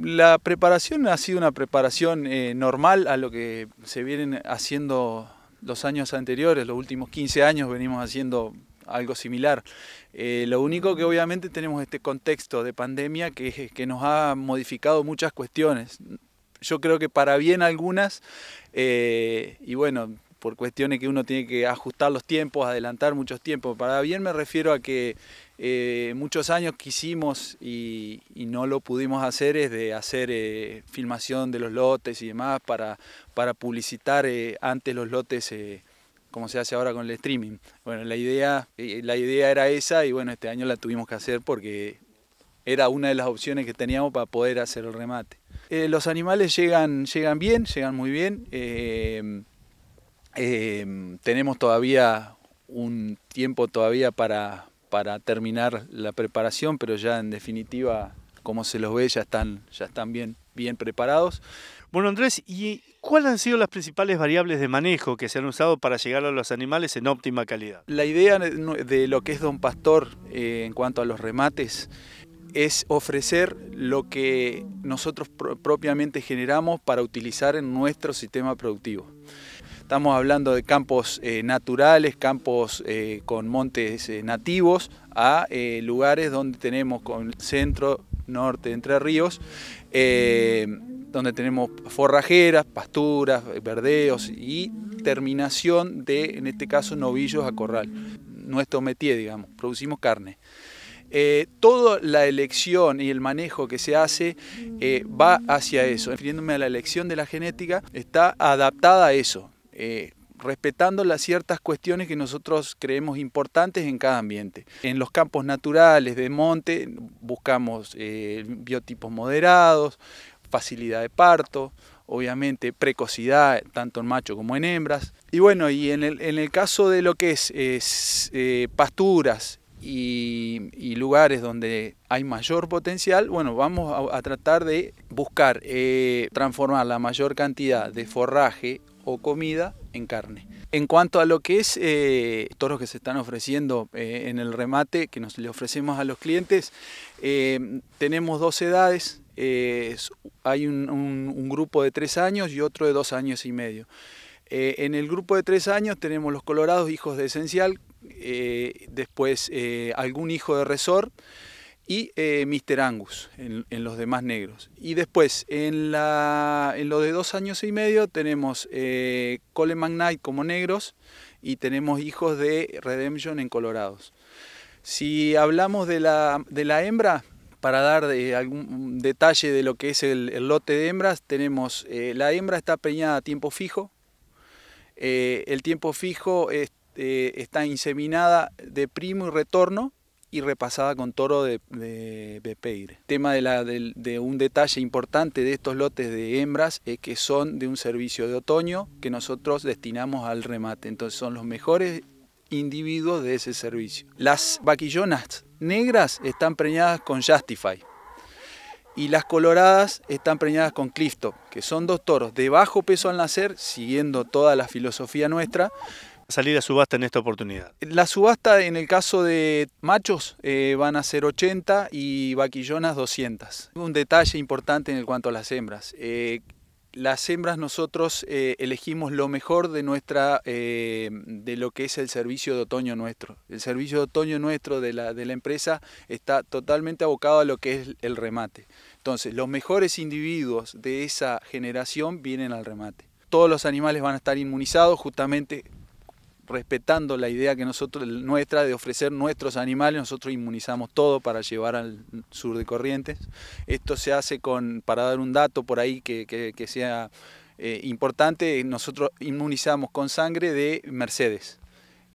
La preparación ha sido una preparación eh, normal a lo que se vienen haciendo los años anteriores, los últimos 15 años venimos haciendo algo similar. Eh, lo único que obviamente tenemos este contexto de pandemia que, que nos ha modificado muchas cuestiones. Yo creo que para bien algunas, eh, y bueno, por cuestiones que uno tiene que ajustar los tiempos, adelantar muchos tiempos. Para bien me refiero a que eh, muchos años quisimos y, no lo pudimos hacer es de hacer eh, filmación de los lotes y demás para, para publicitar eh, antes los lotes como se hace ahora con el streaming. Bueno, la idea, la idea era esa y bueno, este año la tuvimos que hacer porque era una de las opciones que teníamos para poder hacer el remate. los animales llegan, llegan bien, llegan muy bien Em, tenemos todavía un tiempo todavía para, para terminar la preparación, pero ya en definitiva, como se los ve, ya están, ya están bien, bien preparados. Bueno, Andrés, ¿y cuáles han sido las principales variables de manejo que se han usado para llegar a los animales en óptima calidad? La idea de lo que es Don Pastor eh, en cuanto a los remates es ofrecer lo que nosotros propiamente generamos para utilizar en nuestro sistema productivo. Estamos hablando de campos eh, naturales, campos eh, con montes eh, nativos, a lugares donde tenemos con centro, norte, entre ríos, donde tenemos forrajeras, pasturas, verdeos y terminación de, en este caso, novillos a corral. Nuestro métier, digamos, producimos carne. toda la elección y el manejo que se hace va hacia eso. Refiriéndome a la elección de la genética, está adaptada a eso. Eh, respetando las ciertas cuestiones que nosotros creemos importantes en cada ambiente. En los campos naturales de monte buscamos eh, biotipos moderados, facilidad de parto, obviamente precocidad tanto en macho como en hembras. Y bueno, y en el, caso de lo que es, eh, pasturas y, lugares donde hay mayor potencial, bueno, vamos a, tratar de buscar transformar la mayor cantidad de forraje o comida en carne. En cuanto a lo que es eh, toros que se están ofreciendo eh, en el remate que nos le ofrecemos a los clientes, eh, tenemos dos edades, eh, hay un, un, grupo de tres años y otro de dos años y medio. en el grupo de tres años tenemos los colorados hijos de esencial, después algún hijo de resort, y eh, Mr. Angus en, los demás negros. Y después, en, la, en lo de dos años y medio, tenemos eh, Cole Knight como negros y tenemos hijos de Redemption en colorados. Si hablamos de la, hembra, para dar eh, algún detalle de lo que es el, lote de hembras, tenemos eh, la hembra está peñada a tiempo fijo, el tiempo fijo este, está inseminada de primo y retorno, y repasada con toro de, de, tema de, un detalle importante de estos lotes de hembras es que son de un servicio de otoño que nosotros destinamos al remate, entonces son los mejores individuos de ese servicio. Las vaquillonas negras están preñadas con Justify y las coloradas están preñadas con Clifton, que son dos toros de bajo peso al nacer, siguiendo toda la filosofía nuestra, salir a subasta en esta oportunidad? La subasta en el caso de machos eh, van a ser 80 y vaquillonas 200. Un detalle importante en cuanto a las hembras. Eh, las hembras nosotros eh, elegimos lo mejor de nuestra de lo que es el servicio de otoño nuestro. El servicio de otoño nuestro la, de la empresa está totalmente abocado a lo que es el remate. Entonces, los mejores individuos de esa generación vienen al remate. Todos los animales van a estar inmunizados justamente respetando la idea que nosotros, nuestra de ofrecer nuestros animales, nosotros inmunizamos todo para llevar al sur de Corrientes. Esto se hace con, para dar un dato por ahí que, que, sea eh, importante, nosotros inmunizamos con sangre de Mercedes.